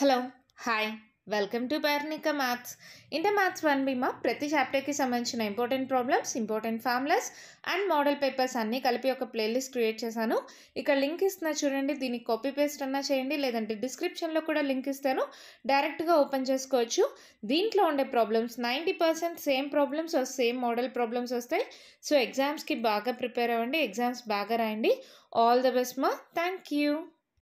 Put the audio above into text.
hello hi welcome to Parnika maths inter maths one బీమా ప్రతి చాప్టర్కి సంబంధించిన important problems important formulas and model papers అన్నీ కలిపి ఒక ప్లేలిస్ట్ క్రియేట్ చేశాను ఇక్కడ లింక్ ఇస్తున్నా చూడండి దీనికి కాపీ పేస్ట్ అన్నా చేయండి లేదంటే డిస్క్రిప్షన్లో కూడా లింక్ ఇస్తాను డైరెక్ట్గా ఓపెన్ చేసుకోవచ్చు దీంట్లో ఉండే problems ninety percent same problems same model problems వస్తాయి సో ఎగ్జామ్స్కి బాగా ప్రిపేర్ అవ్వండి ఎగ్జామ్స్ బాగా రాయండి ఆల్ ద బెస్ట్ మా థ్యాంక్ యూ